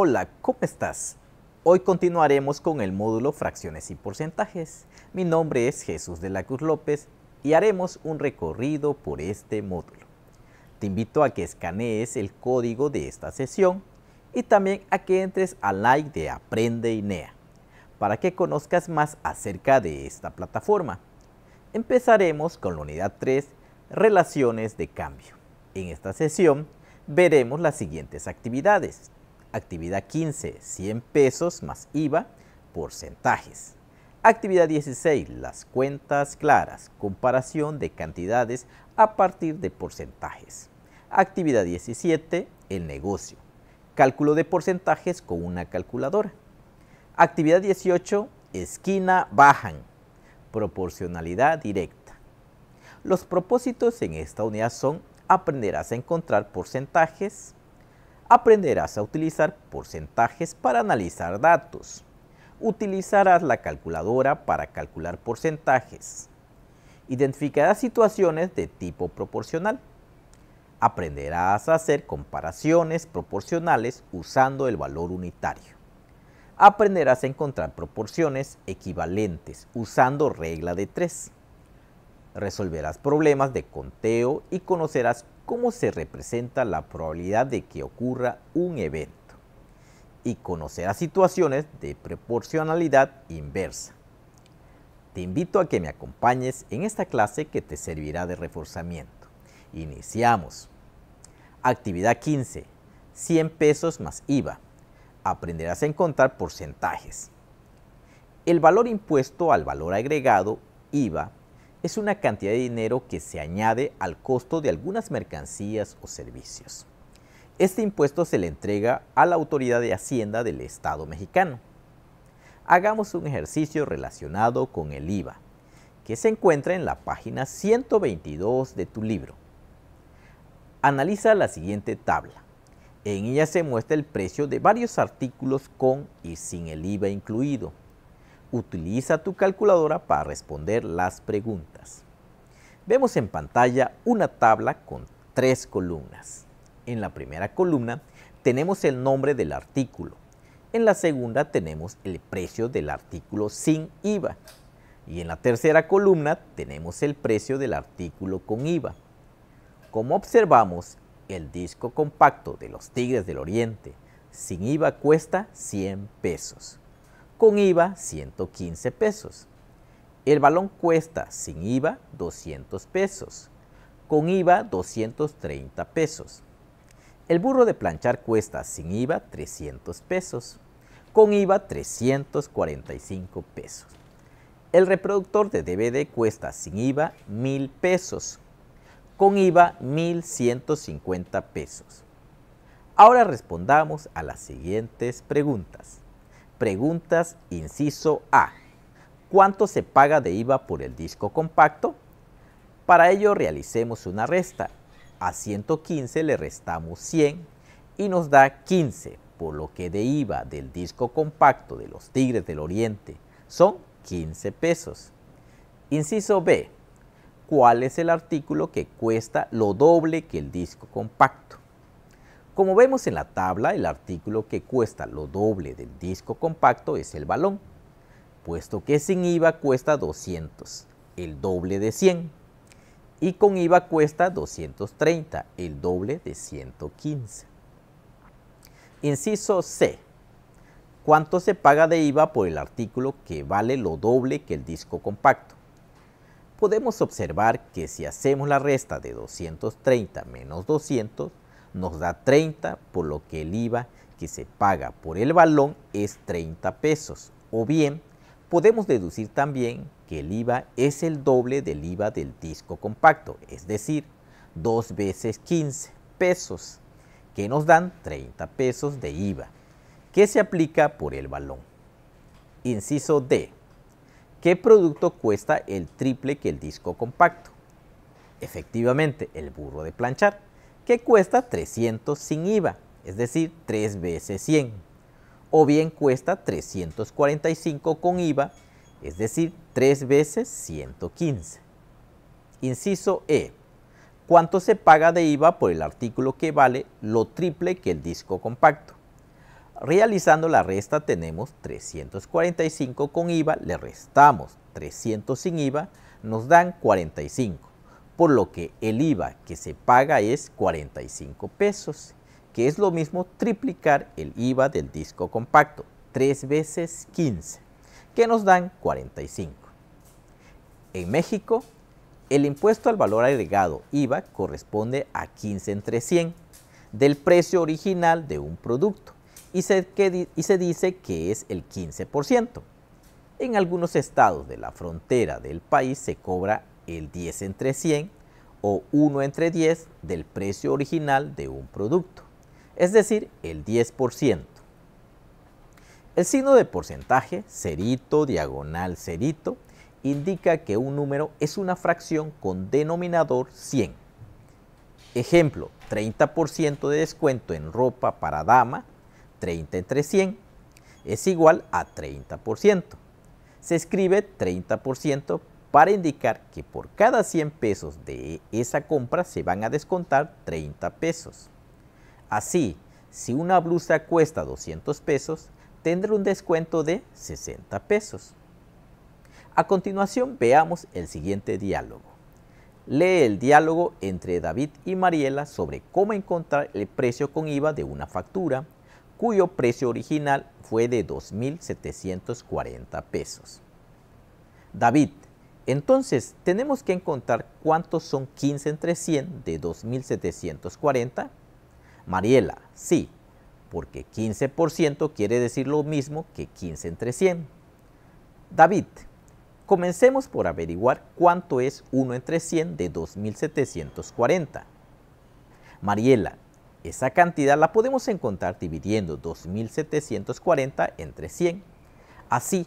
Hola, ¿cómo estás? Hoy continuaremos con el módulo Fracciones y Porcentajes. Mi nombre es Jesús de la Cruz López y haremos un recorrido por este módulo. Te invito a que escanees el código de esta sesión y también a que entres al like de Aprende INEA para que conozcas más acerca de esta plataforma. Empezaremos con la unidad 3, Relaciones de Cambio. En esta sesión veremos las siguientes actividades. Actividad 15, 100 pesos más IVA, porcentajes. Actividad 16, las cuentas claras, comparación de cantidades a partir de porcentajes. Actividad 17, el negocio, cálculo de porcentajes con una calculadora. Actividad 18, esquina bajan, proporcionalidad directa. Los propósitos en esta unidad son aprenderás a encontrar porcentajes, aprenderás a utilizar porcentajes para analizar datos. Utilizarás la calculadora para calcular porcentajes. Identificarás situaciones de tipo proporcional. Aprenderás a hacer comparaciones proporcionales usando el valor unitario. Aprenderás a encontrar proporciones equivalentes usando regla de 3. Resolverás problemas de conteo y conocerás cómo se representa la probabilidad de que ocurra un evento y conocerás situaciones de proporcionalidad inversa. Te invito a que me acompañes en esta clase que te servirá de reforzamiento. Iniciamos. Actividad 15. 100 pesos más IVA. Aprenderás a encontrar porcentajes. El valor impuesto al valor agregado, IVA, es una cantidad de dinero que se añade al costo de algunas mercancías o servicios. Este impuesto se le entrega a la Autoridad de Hacienda del Estado mexicano. Hagamos un ejercicio relacionado con el IVA, que se encuentra en la página 122 de tu libro. Analiza la siguiente tabla. En ella se muestra el precio de varios artículos con y sin el IVA incluido. Utiliza tu calculadora para responder las preguntas. Vemos en pantalla una tabla con tres columnas. En la primera columna tenemos el nombre del artículo. En la segunda tenemos el precio del artículo sin IVA. Y en la tercera columna tenemos el precio del artículo con IVA. Como observamos, el disco compacto de los Tigres del Oriente sin IVA cuesta 100 pesos con IVA 115 pesos. El balón cuesta sin IVA 200 pesos, con IVA 230 pesos. El burro de planchar cuesta sin IVA 300 pesos, con IVA 345 pesos. El reproductor de DVD cuesta sin IVA 1000 pesos, con IVA 1150 pesos. Ahora respondamos a las siguientes preguntas. Preguntas inciso A. ¿Cuánto se paga de IVA por el disco compacto? Para ello realicemos una resta. A 115 le restamos 100 y nos da 15, por lo que de IVA del disco compacto de los Tigres del Oriente son 15 pesos. Inciso B. ¿Cuál es el artículo que cuesta lo doble que el disco compacto? Como vemos en la tabla, el artículo que cuesta lo doble del disco compacto es el balón, puesto que sin IVA cuesta 200, el doble de 100, y con IVA cuesta 230, el doble de 115. Inciso C. ¿Cuánto se paga de IVA por el artículo que vale lo doble que el disco compacto? Podemos observar que si hacemos la resta de 230 menos 200, nos da 30, por lo que el IVA que se paga por el balón es 30 pesos. O bien, podemos deducir también que el IVA es el doble del IVA del disco compacto, es decir, 2 veces 15 pesos, que nos dan 30 pesos de IVA, que se aplica por el balón. Inciso D. ¿Qué producto cuesta el triple que el disco compacto? Efectivamente, el burro de planchar que cuesta 300 sin IVA, es decir, 3 veces 100. O bien cuesta 345 con IVA, es decir, 3 veces 115. Inciso E. ¿Cuánto se paga de IVA por el artículo que vale lo triple que el disco compacto? Realizando la resta tenemos 345 con IVA, le restamos 300 sin IVA, nos dan 45 por lo que el IVA que se paga es 45 pesos, que es lo mismo triplicar el IVA del disco compacto, 3 veces 15, que nos dan 45. En México, el impuesto al valor agregado IVA corresponde a 15 entre 100 del precio original de un producto y se, y se dice que es el 15%. En algunos estados de la frontera del país se cobra el 10 entre 100 o 1 entre 10 del precio original de un producto, es decir, el 10%. El signo de porcentaje, cerito, diagonal, cerito, indica que un número es una fracción con denominador 100. Ejemplo, 30% de descuento en ropa para dama, 30 entre 100, es igual a 30%. Se escribe 30% para indicar que por cada 100 pesos de esa compra se van a descontar 30 pesos. Así, si una blusa cuesta 200 pesos, tendrá un descuento de 60 pesos. A continuación veamos el siguiente diálogo. Lee el diálogo entre David y Mariela sobre cómo encontrar el precio con IVA de una factura cuyo precio original fue de 2.740 pesos. David, entonces, tenemos que encontrar cuántos son 15 entre 100 de 2740. Mariela, sí, porque 15% quiere decir lo mismo que 15 entre 100. David, comencemos por averiguar cuánto es 1 entre 100 de 2740. Mariela, esa cantidad la podemos encontrar dividiendo 2740 entre 100. Así,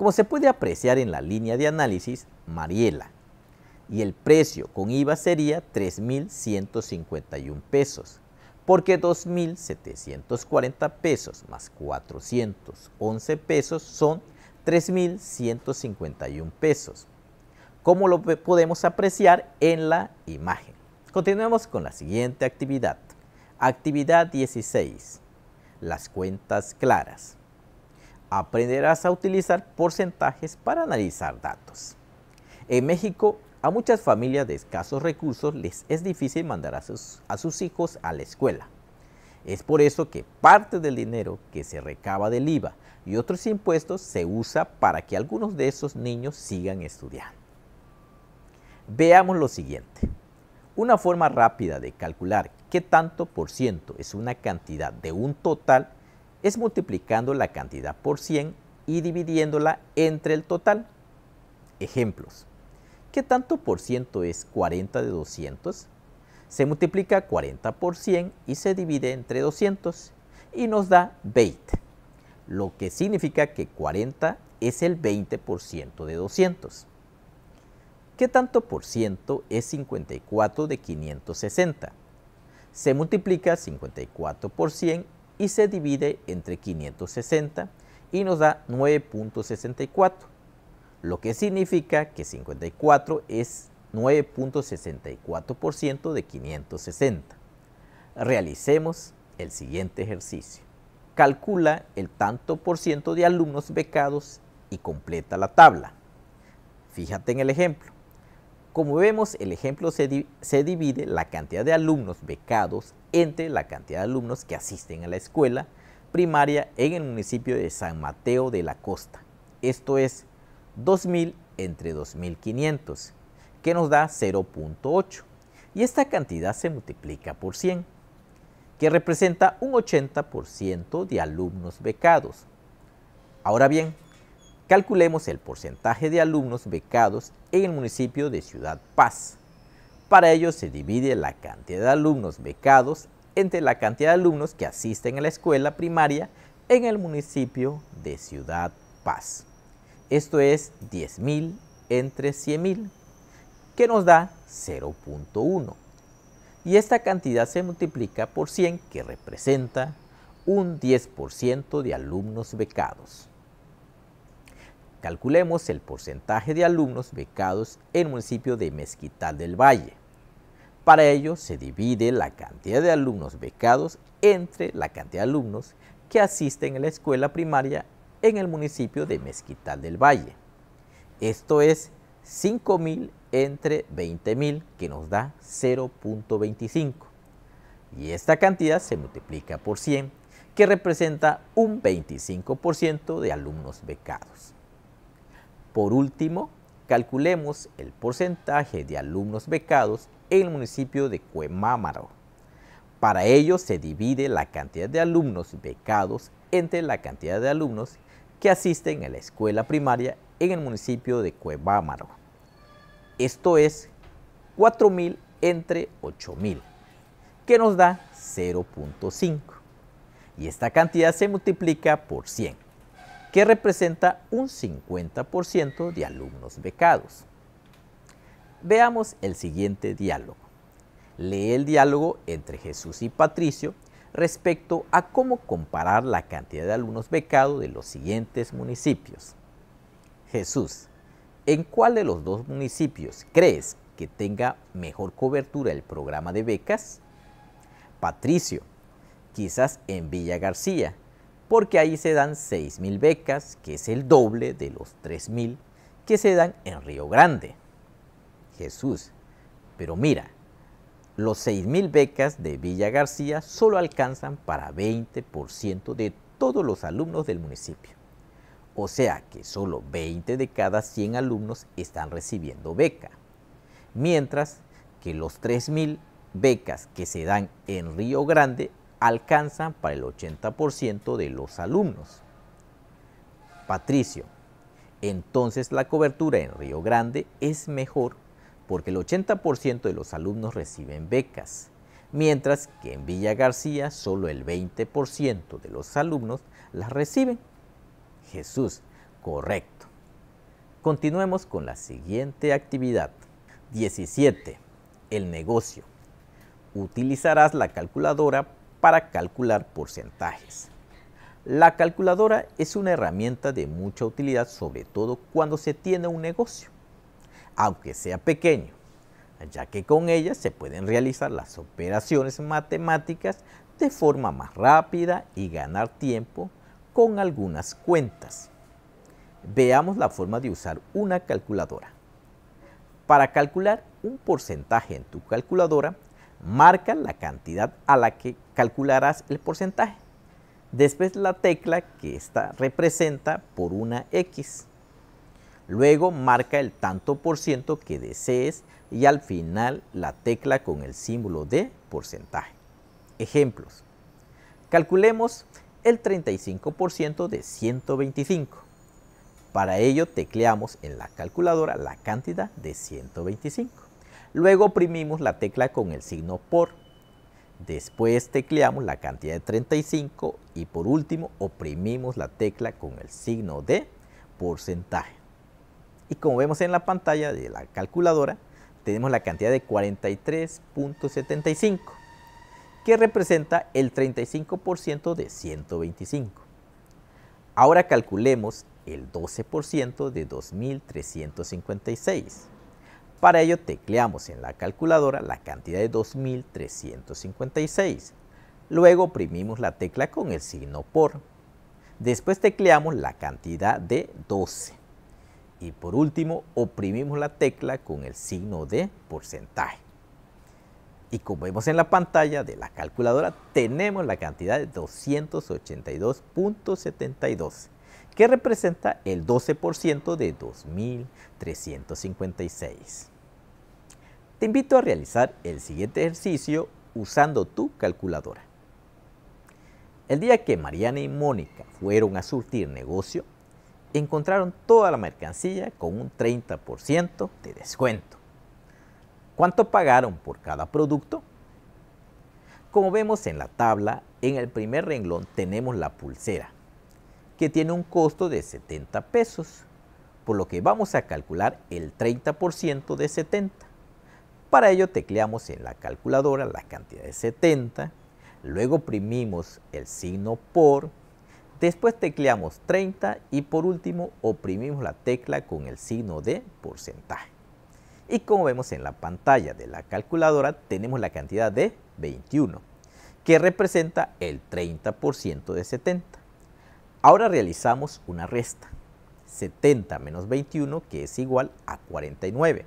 Como se puede apreciar en la línea de análisis, Mariela. Y el precio con IVA sería 3.151 pesos, porque 2.740 pesos más 411 pesos son 3.151 pesos, como lo podemos apreciar en la imagen. Continuemos con la siguiente actividad. Actividad 16. Las cuentas claras aprenderás a utilizar porcentajes para analizar datos. En México, a muchas familias de escasos recursos les es difícil mandar a sus, a sus hijos a la escuela. Es por eso que parte del dinero que se recaba del IVA y otros impuestos se usa para que algunos de esos niños sigan estudiando. Veamos lo siguiente. Una forma rápida de calcular qué tanto por ciento es una cantidad de un total es multiplicando la cantidad por 100 y dividiéndola entre el total. Ejemplos. ¿Qué tanto por ciento es 40 de 200? Se multiplica 40 por 100 y se divide entre 200 y nos da 20, lo que significa que 40 es el 20% de 200. ¿Qué tanto por ciento es 54 de 560? Se multiplica 54 por 100 y se divide entre 560 y nos da 9.64, lo que significa que 54 es 9.64% de 560. Realicemos el siguiente ejercicio. Calcula el tanto por ciento de alumnos becados y completa la tabla. Fíjate en el ejemplo. Como vemos, el ejemplo se, divide la cantidad de alumnos becados entre la cantidad de alumnos que asisten a la escuela primaria en el municipio de San Mateo de la Costa. Esto es 2.000 entre 2.500, que nos da 0.8. Y esta cantidad se multiplica por 100, que representa un 80% de alumnos becados. Ahora bien, calculemos el porcentaje de alumnos becados en el municipio de Ciudad Paz. Para ello se divide la cantidad de alumnos becados entre la cantidad de alumnos que asisten a la escuela primaria en el municipio de Ciudad Paz. Esto es 10.000 entre 100.000, que nos da 0.1. Y esta cantidad se multiplica por 100, que representa un 10% de alumnos becados. Calculemos el porcentaje de alumnos becados en el municipio de Mezquital del Valle. Para ello se divide la cantidad de alumnos becados entre la cantidad de alumnos que asisten a la escuela primaria en el municipio de Mezquital del Valle. Esto es 5.000 entre 20.000 que nos da 0.25. Y esta cantidad se multiplica por 100 que representa un 25% de alumnos becados. Por último, calculemos el porcentaje de alumnos becados en el municipio de Cuemámaro. Para ello se divide la cantidad de alumnos becados entre la cantidad de alumnos que asisten a la escuela primaria en el municipio de Cuevámaro. Esto es 4.000 entre 8.000, que nos da 0.5. Y esta cantidad se multiplica por 100, que representa un 50% de alumnos becados. Veamos el siguiente diálogo. Lee el diálogo entre Jesús y Patricio respecto a cómo comparar la cantidad de alumnos becados de los siguientes municipios. Jesús, ¿en cuál de los dos municipios crees que tenga mejor cobertura el programa de becas? Patricio, quizás en Villa García, porque ahí se dan 6.000 becas, que es el doble de los 3.000 que se dan en Río Grande. Jesús. Pero mira, los 6.000 becas de Villa García solo alcanzan para 20% de todos los alumnos del municipio. O sea que solo 20 de cada 100 alumnos están recibiendo beca. Mientras que los 3.000 becas que se dan en Río Grande alcanzan para el 80% de los alumnos. Patricio, entonces la cobertura en Río Grande es mejor porque el 80% de los alumnos reciben becas, mientras que en Villa García solo el 20% de los alumnos las reciben. Jesús, correcto. Continuemos con la siguiente actividad. 17. El negocio. Utilizarás la calculadora para calcular porcentajes. La calculadora es una herramienta de mucha utilidad, sobre todo cuando se tiene un negocio aunque sea pequeño, ya que con ella se pueden realizar las operaciones matemáticas de forma más rápida y ganar tiempo con algunas cuentas. Veamos la forma de usar una calculadora. Para calcular un porcentaje en tu calculadora, marca la cantidad a la que calcularás el porcentaje. Después la tecla que esta representa por una X. Luego marca el tanto por ciento que desees y al final la tecla con el símbolo de porcentaje. Ejemplos. Calculemos el 35% de 125. Para ello tecleamos en la calculadora la cantidad de 125. Luego oprimimos la tecla con el signo por. Después tecleamos la cantidad de 35 y por último oprimimos la tecla con el signo de porcentaje. Y como vemos en la pantalla de la calculadora, tenemos la cantidad de 43.75, que representa el 35% de 125. Ahora calculemos el 12% de 2356. Para ello tecleamos en la calculadora la cantidad de 2356. Luego oprimimos la tecla con el signo por. Después tecleamos la cantidad de 12. Y por último, oprimimos la tecla con el signo de porcentaje. Y como vemos en la pantalla de la calculadora, tenemos la cantidad de 282.72, que representa el 12% de 2.356. Te invito a realizar el siguiente ejercicio usando tu calculadora. El día que Mariana y Mónica fueron a surtir negocio, encontraron toda la mercancía con un 30% de descuento. ¿Cuánto pagaron por cada producto? Como vemos en la tabla, en el primer renglón tenemos la pulsera, que tiene un costo de 70 pesos, por lo que vamos a calcular el 30% de 70. Para ello tecleamos en la calculadora la cantidad de 70, luego primimos el signo por Después tecleamos 30 y por último oprimimos la tecla con el signo de porcentaje. Y como vemos en la pantalla de la calculadora tenemos la cantidad de 21, que representa el 30% de 70. Ahora realizamos una resta. 70 menos 21 que es igual a 49.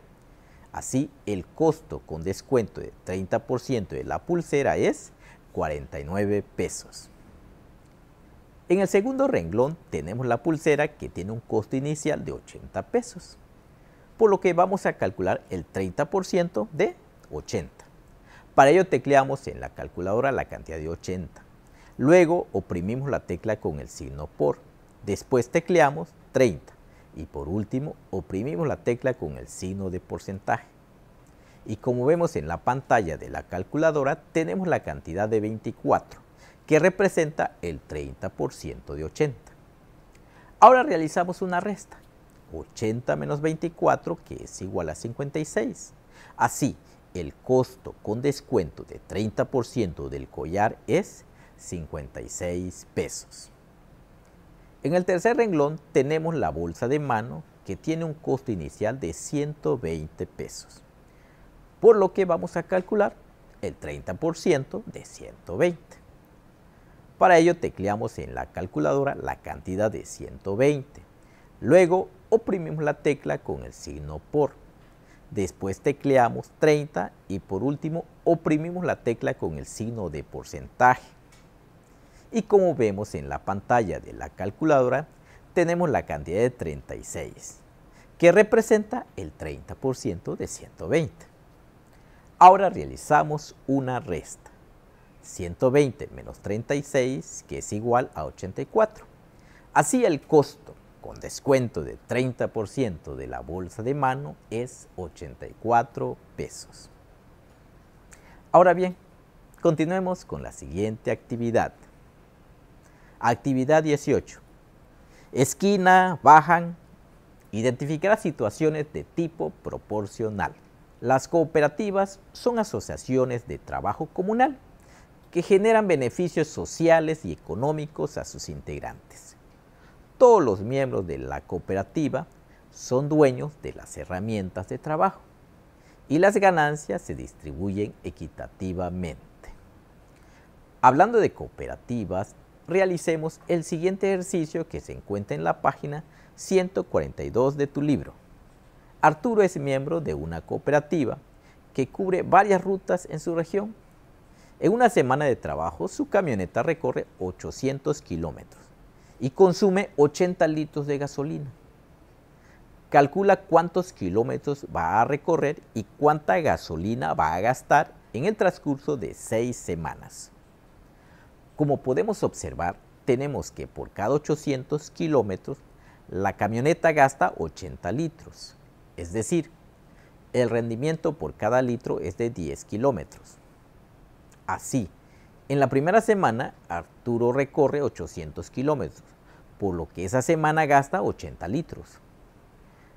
Así el costo con descuento de 30% de la pulsera es 49 pesos. En el segundo renglón tenemos la pulsera que tiene un costo inicial de 80 pesos, por lo que vamos a calcular el 30% de 80. Para ello tecleamos en la calculadora la cantidad de 80. Luego oprimimos la tecla con el signo por. Después tecleamos 30. Y por último oprimimos la tecla con el signo de porcentaje. Y como vemos en la pantalla de la calculadora tenemos la cantidad de 24 que representa el 30% de 80. Ahora realizamos una resta. 80 menos 24, que es igual a 56. Así, el costo con descuento de 30% del collar es 56 pesos. En el tercer renglón tenemos la bolsa de mano que tiene un costo inicial de 120 pesos, por lo que vamos a calcular el 30% de 120. Para ello tecleamos en la calculadora la cantidad de 120. Luego oprimimos la tecla con el signo por. Después tecleamos 30 y por último oprimimos la tecla con el signo de porcentaje. Y como vemos en la pantalla de la calculadora, tenemos la cantidad de 36, que representa el 30% de 120. Ahora realizamos una resta. 120 menos 36, que es igual a 84. Así el costo con descuento de 30% de la bolsa de mano es 84 pesos. Ahora bien, continuemos con la siguiente actividad. Actividad 18. Esquina, bajan. Identificará situaciones de tipo proporcional. Las cooperativas son asociaciones de trabajo comunal que generan beneficios sociales y económicos a sus integrantes. Todos los miembros de la cooperativa son dueños de las herramientas de trabajo y las ganancias se distribuyen equitativamente. Hablando de cooperativas, realicemos el siguiente ejercicio que se encuentra en la página 142 de tu libro. Arturo es miembro de una cooperativa que cubre varias rutas en su región en una semana de trabajo, su camioneta recorre 800 kilómetros y consume 80 litros de gasolina. Calcula cuántos kilómetros va a recorrer y cuánta gasolina va a gastar en el transcurso de 6 semanas. Como podemos observar, tenemos que por cada 800 kilómetros, la camioneta gasta 80 litros. Es decir, el rendimiento por cada litro es de 10 kilómetros así. En la primera semana, Arturo recorre 800 kilómetros, por lo que esa semana gasta 80 litros,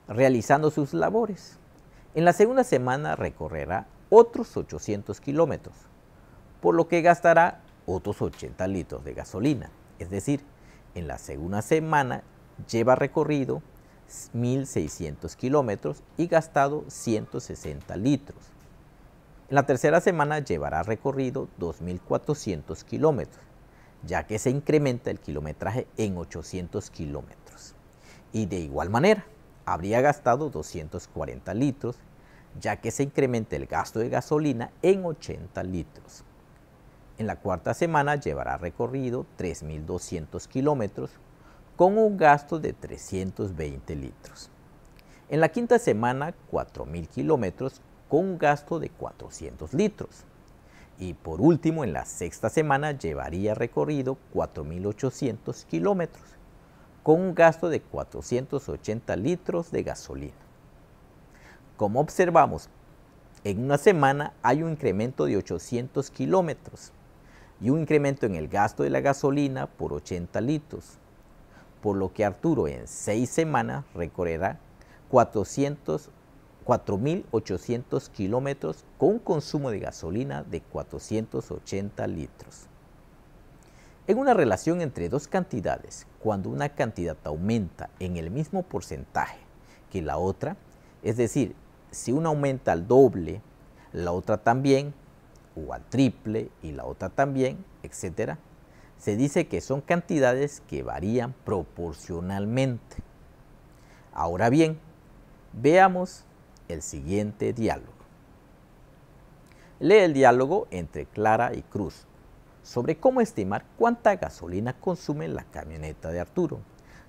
realizando sus labores. En la segunda semana recorrerá otros 800 kilómetros, por lo que gastará otros 80 litros de gasolina. Es decir, en la segunda semana lleva recorrido 1.600 kilómetros y gastado 160 litros. En la tercera semana llevará recorrido 2.400 kilómetros, ya que se incrementa el kilometraje en 800 kilómetros. Y de igual manera, habría gastado 240 litros, ya que se incrementa el gasto de gasolina en 80 litros. En la cuarta semana llevará recorrido 3.200 kilómetros con un gasto de 320 litros. En la quinta semana, 4.000 kilómetros con un gasto de 400 litros. Y por último, en la sexta semana llevaría recorrido 4.800 kilómetros, con un gasto de 480 litros de gasolina. Como observamos, en una semana hay un incremento de 800 kilómetros y un incremento en el gasto de la gasolina por 80 litros, por lo que Arturo en seis semanas recorrerá 480 4.800 kilómetros con un consumo de gasolina de 480 litros. En una relación entre dos cantidades, cuando una cantidad aumenta en el mismo porcentaje que la otra, es decir, si una aumenta al doble, la otra también, o al triple y la otra también, etc., se dice que son cantidades que varían proporcionalmente. Ahora bien, veamos el siguiente diálogo. Lee el diálogo entre Clara y Cruz sobre cómo estimar cuánta gasolina consume la camioneta de Arturo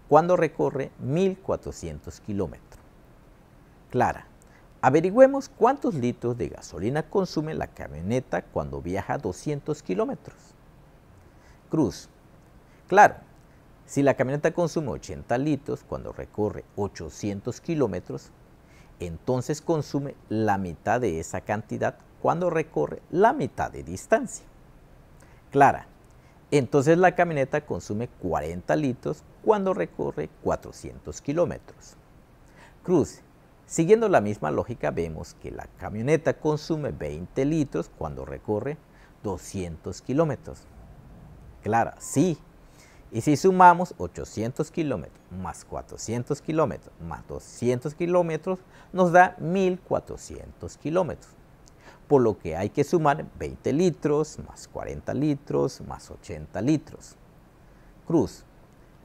cuando recorre 1.400 kilómetros. Clara, averigüemos cuántos litros de gasolina consume la camioneta cuando viaja 200 kilómetros. Cruz, claro, si la camioneta consume 80 litros cuando recorre 800 kilómetros, entonces consume la mitad de esa cantidad cuando recorre la mitad de distancia. Clara, entonces la camioneta consume 40 litros cuando recorre 400 kilómetros. Cruz, siguiendo la misma lógica vemos que la camioneta consume 20 litros cuando recorre 200 kilómetros. Clara, sí, y si sumamos 800 kilómetros más 400 kilómetros más 200 kilómetros, nos da 1400 kilómetros. Por lo que hay que sumar 20 litros más 40 litros más 80 litros. Cruz.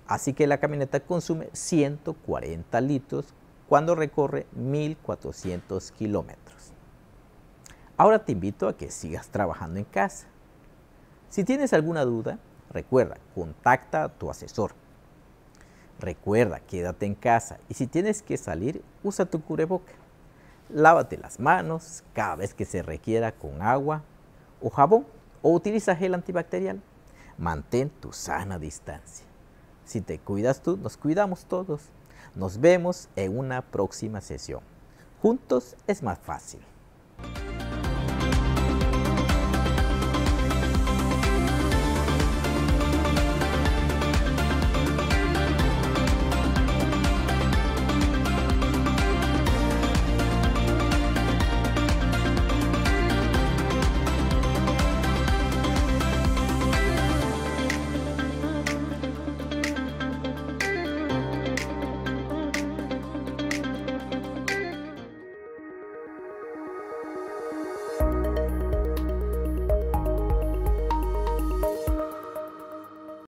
Así que la camioneta consume 140 litros cuando recorre 1400 kilómetros. Ahora te invito a que sigas trabajando en casa. Si tienes alguna duda, Recuerda, contacta a tu asesor. Recuerda, quédate en casa y si tienes que salir, usa tu cubreboca. Lávate las manos cada vez que se requiera con agua o jabón o utiliza gel antibacterial. Mantén tu sana distancia. Si te cuidas tú, nos cuidamos todos. Nos vemos en una próxima sesión. Juntos es más fácil.